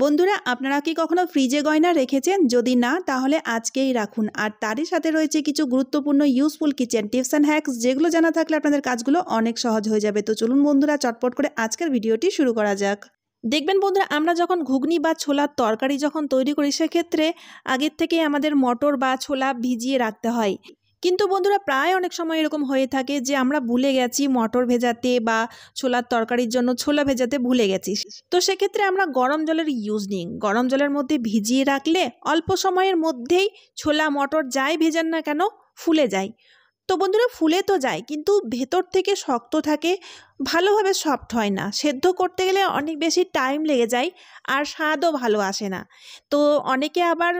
বন্ধুরা আপনারা কি কখনো ফ্রিজে গয়না রেখেছেন যদি না তাহলে আজকেই রাখুন আর তারই সাথে রয়েছে কিছু গুরুত্বপূর্ণ useful kitchen tips and hacks যেগুলো জানা থাকলে আপনাদের কাজগুলো অনেক সহজ হয়ে যাবে তো চলুন বন্ধুরা চটপট করে আজকের ভিডিওটি শুরু করা যাক দেখবেন বন্ধুরা আমরা যখন ঘুগনি বা ছোলার তরকারি যখন তৈরি করি সেক্ষেত্রে আগের থেকে আমাদের মটর বা ছোলা ভিজিয়ে রাখতে হয় কিন্তু বন্ধুরা প্রায় অনেক সময় এরকম হয়ে থাকে যে আমরা ভুলে গেছি মটর ভেজাতে বা ছোলার তরকারির জন্য ছোলা ভেজাতে ভুলে গেছি তো সেক্ষেত্রে আমরা গরম জলের ইউজ নিই গরম জলের মধ্যে ভিজিয়ে রাখলে অল্প সময়ের মধ্যেই ছোলা মটর যাই ভেজান না কেন ফুলে যায় তো বন্ধুরা ফুলে তো যায় কিন্তু ভেতর থেকে শক্ত থাকে ভালোভাবে সফট হয় না সেদ্ধ করতে গেলে অনেক বেশি টাইম লেগে যায় আর স্বাদও ভালো আসে না তো অনেকে আবার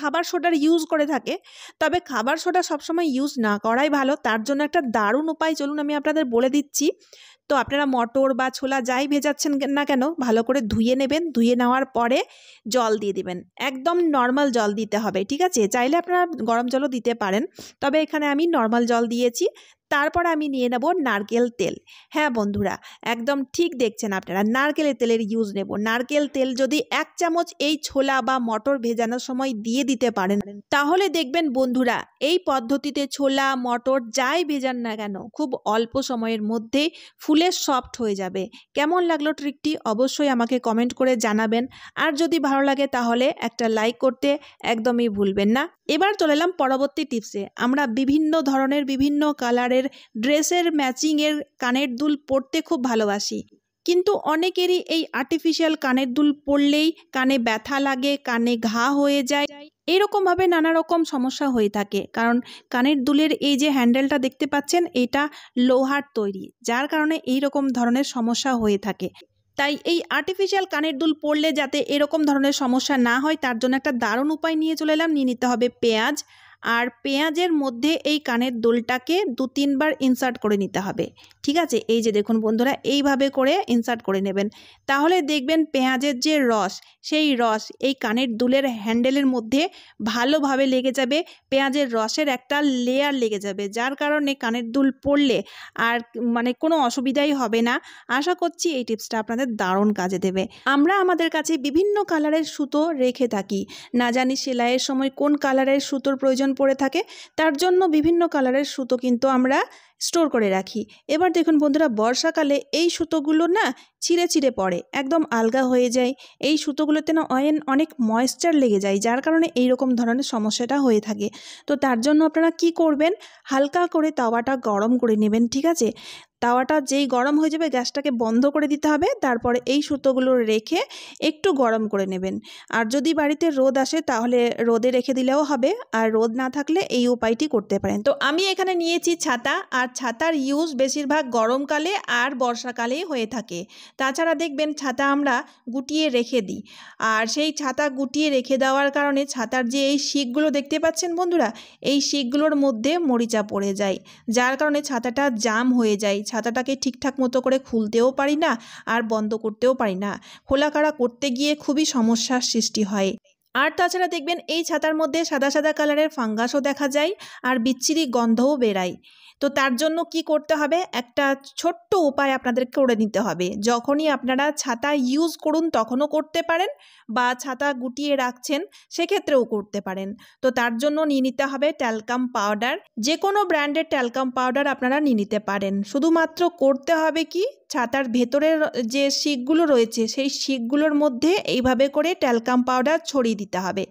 খাবার সোডার ইউজ করে থাকে তবে খাবার সোডা সবসময় ইউজ না করাই ভালো তার জন্য একটা দারুণ উপায় চলুন আমি আপনাদের বলে দিচ্ছি তো আপনারা মটর বা ছোলা যাই ভেজাচ্ছেন না কেন ভালো করে ধুয়ে নেবেন ধুয়ে নেওয়ার পরে জল দিয়ে দিবেন একদম নর্মাল জল দিতে হবে ঠিক আছে চাইলে আপনারা গরম জলও দিতে পারেন তবে এখানে আমি নর্মাল জল দিয়েছি তারপর আমি নিয়ে নেব নারকেল তেল হ্যাঁ বন্ধুরা একদম ঠিক দেখছেন আপনারা নারকেলের তেলের ইউজ নেব নারকেল তেল যদি এক চামচ এই ছোলা বা মটর ভেজানোর সময় দিয়ে দিতে পারেন তাহলে দেখবেন বন্ধুরা এই পদ্ধতিতে ছোলা মটর যাই ভেজান না কেন খুব অল্প সময়ের মধ্যে ফুলে সফট হয়ে যাবে কেমন লাগলো ট্রিকটি অবশ্যই আমাকে কমেন্ট করে জানাবেন আর যদি ভালো লাগে তাহলে একটা লাইক করতে একদমই ভুলবেন না এবার চলে এলাম পরবর্তী টিপসে আমরা বিভিন্ন ধরনের বিভিন্ন কালারের কালারের ড্রেসের ম্যাচিংয়ের কানের দুল পরতে খুব ভালোবাসি কিন্তু অনেকেরই এই আর্টিফিশিয়াল কানের দুল পরলেই কানে ব্যথা লাগে কানে ঘা হয়ে যায় এরকমভাবে নানা রকম সমস্যা হয়ে থাকে কারণ কানের দুলের এই যে হ্যান্ডেলটা দেখতে পাচ্ছেন এটা লোহার তৈরি যার কারণে এই রকম ধরনের সমস্যা হয়ে থাকে তাই এই আর্টিফিশিয়াল কানের দুল পড়লে যাতে এরকম ধরনের সমস্যা না হয় তার জন্য একটা দারুণ উপায় নিয়ে চলে এলাম নিয়ে নিতে হবে পেঁয়াজ আর পেঁয়াজের মধ্যে এই কানের দোলটাকে দু তিনবার ইনসার্ট করে নিতে হবে ঠিক আছে এই যে দেখুন বন্ধুরা এইভাবে করে ইনসার্ট করে নেবেন তাহলে দেখবেন পেঁয়াজের যে রস সেই রস এই কানের দুলের হ্যান্ডেলের মধ্যে ভালোভাবে লেগে যাবে পেঁয়াজের রসের একটা লেয়ার লেগে যাবে যার কারণে কানের দুল পড়লে আর মানে কোনো অসুবিধাই হবে না আশা করছি এই টিপসটা আপনাদের দারুণ কাজে দেবে আমরা আমাদের কাছে বিভিন্ন কালারের সুতো রেখে থাকি না জানি সেলাইয়ের সময় কোন কালারের সুতোর প্রয়োজন পড়ে থাকে তার জন্য বিভিন্ন কালারের সুতো কিন্তু আমরা স্টোর করে রাখি এবার দেখুন বন্ধুরা বর্ষাকালে এই সুতোগুলো না ছিঁড়ে ছিঁড়ে পড়ে একদম আলগা হয়ে যায় এই সুতোগুলোতে না অয়েন অনেক ময়েশ্চার লেগে যায় যার কারণে এই রকম ধরনের সমস্যাটা হয়ে থাকে তো তার জন্য আপনারা কি করবেন হালকা করে তাওয়াটা গরম করে নেবেন ঠিক আছে তাওয়াটা যেই গরম হয়ে যাবে গ্যাসটাকে বন্ধ করে দিতে হবে তারপরে এই সুতোগুলো রেখে একটু গরম করে নেবেন আর যদি বাড়িতে রোদ আসে তাহলে রোদে রেখে দিলেও হবে আর রোদ না থাকলে এই উপায়টি করতে পারেন তো আমি এখানে নিয়েছি ছাতা আর ছাতার ইউজ বেশিরভাগ গরমকালে আর বর্ষাকালেই হয়ে থাকে তাছাড়া দেখবেন ছাতা আমরা গুটিয়ে রেখে দিই আর সেই ছাতা গুটিয়ে রেখে দেওয়ার কারণে ছাতার যে এই শিকগুলো দেখতে পাচ্ছেন বন্ধুরা এই শিকগুলোর মধ্যে মরিচা পড়ে যায় যার কারণে ছাতাটা জাম হয়ে যায় ছাতাটাকে ঠিকঠাক মতো করে খুলতেও পারি না আর বন্ধ করতেও পারি না খোলাকাড়া করতে গিয়ে খুবই সমস্যার সৃষ্টি হয় আর তাছাড়া দেখবেন এই ছাতার মধ্যে সাদা সাদা কালারের ফাঙ্গাসও দেখা যায় আর বিচ্ছিরি গন্ধও বেরায় তো তার জন্য কি করতে হবে একটা ছোট্ট উপায় আপনাদের করে নিতে হবে যখনই আপনারা ছাতা ইউজ করুন তখনও করতে পারেন বা ছাতা গুটিয়ে রাখছেন সেক্ষেত্রেও করতে পারেন তো তার জন্য নিয়ে নিতে হবে ট্যালকাম পাউডার যে কোনো ব্র্যান্ডের ট্যালকাম পাউডার আপনারা নিয়ে নিতে পারেন শুধুমাত্র করতে হবে কি ছাতার ভেতরের যে শিকগুলো রয়েছে সেই শিকগুলোর মধ্যে এইভাবে করে ট্যালকাম পাউডার ছড়িয়ে দিতে হবে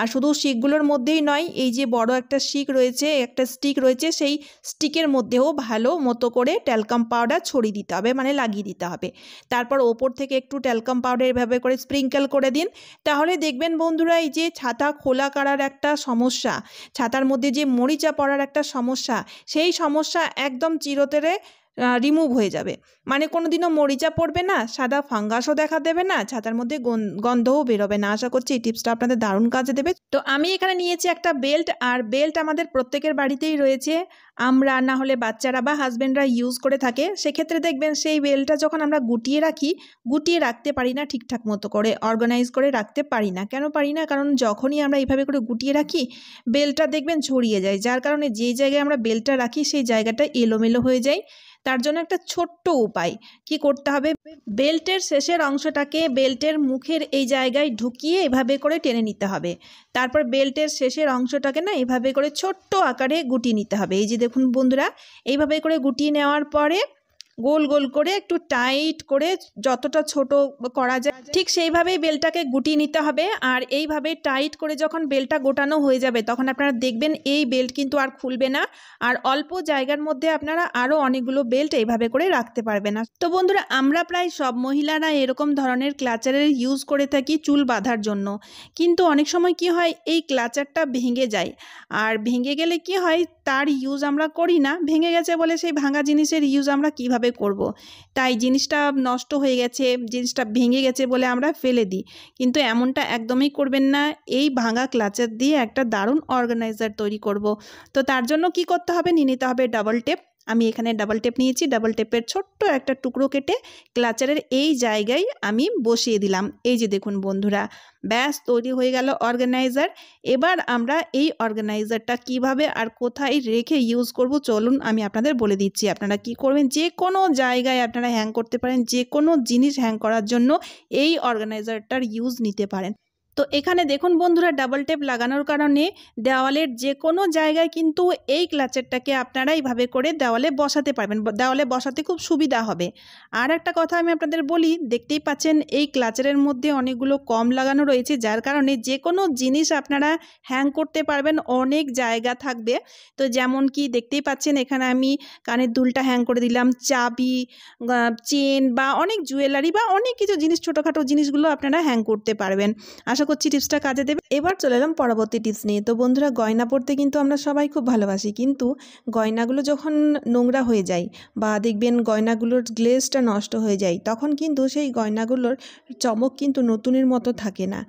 আর শুধু শিকগুলোর মধ্যেই নয় এই যে বড় একটা শিক রয়েছে একটা স্টিক রয়েছে সেই স্টিকের মধ্যেও ভালো মতো করে ট্যালকাম পাউডার ছড়িয়ে দিতে হবে মানে লাগিয়ে দিতে হবে তারপর ওপর থেকে একটু ট্যালকাম পাউডার এভাবে করে স্প্রিঙ্কেল করে দিন তাহলে দেখবেন বন্ধুরা এই যে ছাতা খোলা করার একটা সমস্যা ছাতার মধ্যে যে মরিচা পড়ার একটা সমস্যা সেই সমস্যা একদম চিরতরে রিমুভ হয়ে যাবে মানে কোনো দিনও মরিচা পড়বে না সাদা ফাঙ্গাসও দেখা দেবে না ছাতার মধ্যে গন্ধও বেরোবে না আশা করছি এই টিপসটা আপনাদের দারুণ কাজে দেবে তো আমি এখানে নিয়েছি একটা বেল্ট আর বেল্ট আমাদের প্রত্যেকের বাড়িতেই রয়েছে আমরা না হলে বাচ্চারা বা হাজব্যান্ডরা ইউজ করে থাকে সেক্ষেত্রে দেখবেন সেই বেলটা যখন আমরা গুটিয়ে রাখি গুটিয়ে রাখতে পারি না ঠিকঠাক মতো করে অর্গানাইজ করে রাখতে পারি না কেন পারি না কারণ যখনই আমরা এইভাবে করে গুটিয়ে রাখি বেলটা দেখবেন ছড়িয়ে যায় যার কারণে যে জায়গায় আমরা বেলটা রাখি সেই জায়গাটা এলোমেলো হয়ে যায় তার জন্য একটা ছোট্ট উপায় কি করতে হবে বেল্টের শেষের অংশটাকে বেল্টের মুখের এই জায়গায় ঢুকিয়ে এভাবে করে টেনে নিতে হবে তারপর বেল্টের শেষের অংশটাকে না এভাবে করে ছোট্ট আকারে গুটিয়ে নিতে হবে এই যে দেখুন বন্ধুরা এইভাবে করে গুটিয়ে নেওয়ার পরে গোল গোল করে একটু টাইট করে যতটা ছোট করা যায় ঠিক সেইভাবেই বেলটাকে গুটিয়ে নিতে হবে আর এইভাবে টাইট করে যখন বেলটা গোটানো হয়ে যাবে তখন আপনারা দেখবেন এই বেল্ট কিন্তু আর খুলবে না আর অল্প জায়গার মধ্যে আপনারা আরও অনেকগুলো বেল্ট এইভাবে করে রাখতে পারবে না তো বন্ধুরা আমরা প্রায় সব মহিলারা এরকম ধরনের ক্লাচারের ইউজ করে থাকি চুল বাঁধার জন্য কিন্তু অনেক সময় কি হয় এই ক্লাচারটা ভেঙে যায় আর ভেঙে গেলে কি হয় তার ইউজ আমরা করি না ভেঙে গেছে বলে সেই ভাঙা জিনিসের ইউজ আমরা কিভাবে করব। তাই জিনিসটা নষ্ট হয়ে গেছে জিনিসটা ভেঙে গেছে বলে আমরা ফেলে দিই কিন্তু এমনটা একদমই করবেন না এই ভাঙা ক্লাচার দিয়ে একটা দারুণ অর্গানাইজার তৈরি করব। তো তার জন্য কি করতে হবে নিয়ে নিতে হবে ডাবল টেপ আমি এখানে ডাবল টেপ নিয়েছি ডাবল টেপের ছোট্ট একটা টুকরো কেটে ক্লাচারের এই জায়গায় আমি বসিয়ে দিলাম এই যে দেখুন বন্ধুরা ব্যাস তৈরি হয়ে গেল অর্গানাইজার এবার আমরা এই অর্গানাইজারটা কিভাবে আর কোথায় রেখে ইউজ করব চলুন আমি আপনাদের বলে দিচ্ছি আপনারা কি করবেন যে কোনো জায়গায় আপনারা হ্যাং করতে পারেন যে কোনো জিনিস হ্যাং করার জন্য এই অর্গানাইজারটার ইউজ নিতে পারেন তো এখানে দেখুন বন্ধুরা ডাবল টেপ লাগানোর কারণে দেওয়ালের যে কোনো জায়গায় কিন্তু এই ক্লাচারটাকে আপনারা এইভাবে করে দেওয়ালে বসাতে পারবেন দেওয়ালে বসাতে খুব সুবিধা হবে আর একটা কথা আমি আপনাদের বলি দেখতেই পাচ্ছেন এই ক্লাচারের মধ্যে অনেকগুলো কম লাগানো রয়েছে যার কারণে যে কোনো জিনিস আপনারা হ্যাং করতে পারবেন অনেক জায়গা থাকবে তো যেমন কি দেখতেই পাচ্ছেন এখানে আমি কানের দুলটা হ্যাং করে দিলাম চাবি চেন বা অনেক জুয়েলারি বা অনেক কিছু জিনিস ছোটোখাটো জিনিসগুলো আপনারা হ্যাং করতে পারবেন আশা আশা করছি টিপসটা কাজে দেবে এবার চলে এলাম পরবর্তী টিপস নিয়ে তো বন্ধুরা গয়না পরতে কিন্তু আমরা সবাই খুব ভালোবাসি কিন্তু গয়নাগুলো যখন নোংরা হয়ে যায় বা দেখবেন গয়নাগুলোর গ্লেজটা নষ্ট হয়ে যায় তখন কিন্তু সেই গয়নাগুলোর চমক কিন্তু নতুনের মতো থাকে না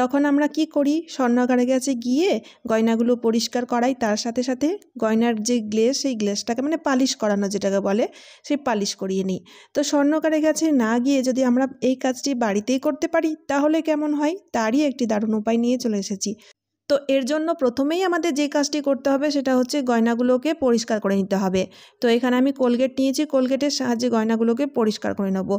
তখন আমরা কি করি স্বর্ণকারের কাছে গিয়ে গয়নাগুলো পরিষ্কার করাই তার সাথে সাথে গয়নার যে গ্লেজ সেই গ্লেজটাকে মানে পালিশ করানো যেটাকে বলে সেই পালিশ করিয়ে নিই তো স্বর্ণকারের কাছে না গিয়ে যদি আমরা এই কাজটি বাড়িতেই করতে পারি তাহলে কেমন হয় তারই একটি দারুণ উপায় নিয়ে চলে এসেছি তো এর জন্য প্রথমেই আমাদের যে কাজটি করতে হবে সেটা হচ্ছে গয়নাগুলোকে পরিষ্কার করে নিতে হবে তো এখানে আমি কোলগেট নিয়েছি কোলগেটের সাহায্যে গয়নাগুলোকে পরিষ্কার করে নেব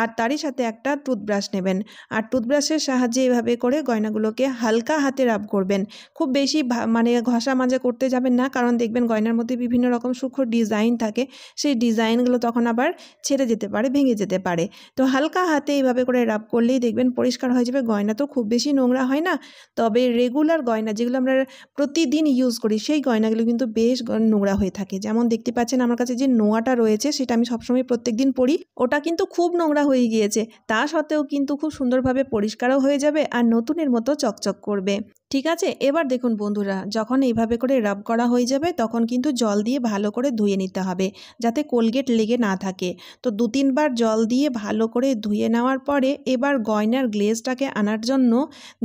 আর তারই সাথে একটা টুথব্রাশ নেবেন আর টুথব্রাশের সাহায্যে এভাবে করে গয়নাগুলোকে হালকা হাতে রাব করবেন খুব বেশি মানে ঘষা মাঝে করতে যাবেন না কারণ দেখবেন গয়নার মধ্যে বিভিন্ন রকম সূক্ষ্ম ডিজাইন থাকে সেই ডিজাইনগুলো তখন আবার ছেড়ে যেতে পারে ভেঙে যেতে পারে তো হালকা হাতে এইভাবে করে রাব করলেই দেখবেন পরিষ্কার হয়ে যাবে গয়না তো খুব বেশি নোংরা হয় না তবে রেগুলার গয়না গয়না যেগুলো আমরা প্রতিদিন ইউজ করি সেই গয়নাগুলো কিন্তু বেশ নোংরা হয়ে থাকে যেমন দেখতে পাচ্ছেন আমার কাছে যে নোয়াটা রয়েছে সেটা আমি সবসময় প্রত্যেক দিন পরি ওটা কিন্তু খুব নোংরা হয়ে গিয়েছে তা সত্ত্বেও কিন্তু খুব সুন্দরভাবে পরিষ্কারও হয়ে যাবে আর নতুনের মতো চকচক করবে ঠিক আছে এবার দেখুন বন্ধুরা যখন এইভাবে করে রাব করা হয়ে যাবে তখন কিন্তু জল দিয়ে ভালো করে ধুয়ে নিতে হবে যাতে কোলগেট লেগে না থাকে তো দু তিনবার জল দিয়ে ভালো করে ধুয়ে নেওয়ার পরে এবার গয়নার গ্লেজটাকে আনার জন্য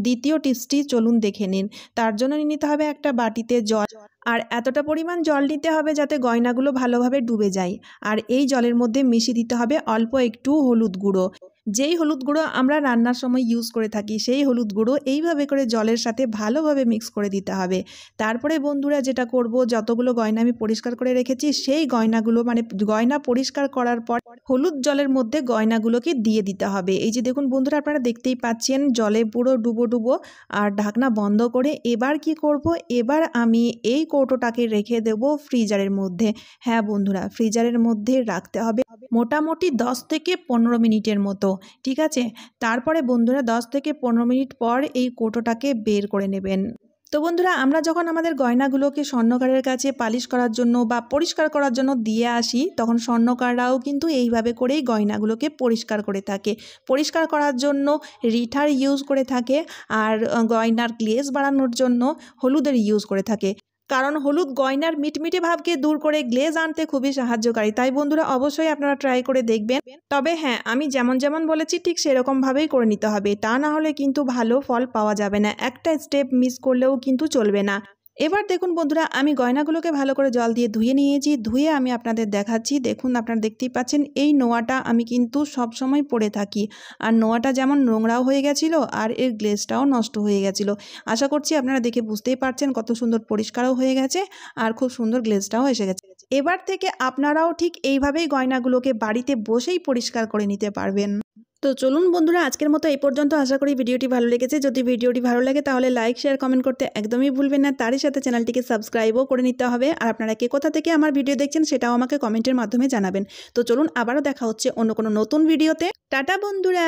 দ্বিতীয় টিপসটি চলুন দেখে নিন তার জন্য নিতে হবে একটা বাটিতে জল আর এতটা পরিমাণ জল নিতে হবে যাতে গয়নাগুলো ভালোভাবে ডুবে যায় আর এই জলের মধ্যে মিশিয়ে দিতে হবে অল্প একটু হলুদ গুঁড়ো যেই হলুদ গুঁড়ো আমরা রান্নার সময় ইউজ করে থাকি সেই হলুদ গুঁড়ো এইভাবে করে জলের সাথে ভালোভাবে মিক্স করে দিতে হবে তারপরে বন্ধুরা যেটা করব যতগুলো গয়না আমি পরিষ্কার করে রেখেছি সেই গয়নাগুলো মানে গয়না পরিষ্কার করার পর হলুদ জলের মধ্যে গয়নাগুলোকে দিয়ে দিতে হবে এই যে দেখুন বন্ধুরা আপনারা দেখতেই পাচ্ছেন জলে পুরো ডুবো ডুবো আর ঢাকনা বন্ধ করে এবার কি করব এবার আমি এই কৌটোটাকে রেখে দেব ফ্রিজারের মধ্যে হ্যাঁ বন্ধুরা ফ্রিজারের মধ্যে রাখতে হবে মোটামুটি 10 থেকে পনেরো মিনিটের মতো ঠিক আছে তারপরে বন্ধুরা 10 থেকে পনেরো মিনিট পর এই কৌটোটাকে বের করে নেবেন তো বন্ধুরা আমরা যখন আমাদের গয়নাগুলোকে স্বর্ণকারের কাছে পালিশ করার জন্য বা পরিষ্কার করার জন্য দিয়ে আসি তখন স্বর্ণকাররাও কিন্তু এইভাবে করেই গয়নাগুলোকে পরিষ্কার করে থাকে পরিষ্কার করার জন্য রিঠার ইউজ করে থাকে আর গয়নার গ্লেজ বাড়ানোর জন্য হলুদের ইউজ করে থাকে কারণ হলুদ গয়নার মিটমিটে ভাবকে দূর করে গ্লেজ আনতে খুবই সাহায্যকারী তাই বন্ধুরা অবশ্যই আপনারা ট্রাই করে দেখবেন তবে হ্যাঁ আমি যেমন যেমন বলেছি ঠিক সেরকমভাবেই করে নিতে হবে তা না হলে কিন্তু ভালো ফল পাওয়া যাবে না একটা স্টেপ মিস করলেও কিন্তু চলবে না এবার দেখুন বন্ধুরা আমি গয়নাগুলোকে ভালো করে জল দিয়ে ধুয়ে নিয়েছি ধুয়ে আমি আপনাদের দেখাচ্ছি দেখুন আপনারা দেখতেই পাচ্ছেন এই নোয়াটা আমি কিন্তু সব সময় পরে থাকি আর নোয়াটা যেমন নোংরাও হয়ে গেছিল আর এর গ্লেজটাও নষ্ট হয়ে গেছিল আশা করছি আপনারা দেখে বুঝতেই পারছেন কত সুন্দর পরিষ্কারও হয়ে গেছে আর খুব সুন্দর গ্লেজটাও এসে গেছে এবার থেকে আপনারাও ঠিক এইভাবেই গয়নাগুলোকে বাড়িতে বসেই পরিষ্কার করে নিতে পারবেন তো চলুন বন্ধুরা আজকের মতো এই পর্যন্ত আশা করি ভিডিওটি ভালো লেগেছে যদি ভিডিওটি ভালো লাগে তাহলে লাইক শেয়ার কমেন্ট করতে একদমই ভুলবেন না তারই সাথে চ্যানেলটিকে সাবস্ক্রাইবও করে নিতে হবে আর আপনারা কে কোথা থেকে আমার ভিডিও দেখছেন সেটাও আমাকে কমেন্টের মাধ্যমে জানাবেন তো চলুন আবারও দেখা হচ্ছে অন্য কোনো নতুন ভিডিওতে টাটা বন্ধুরা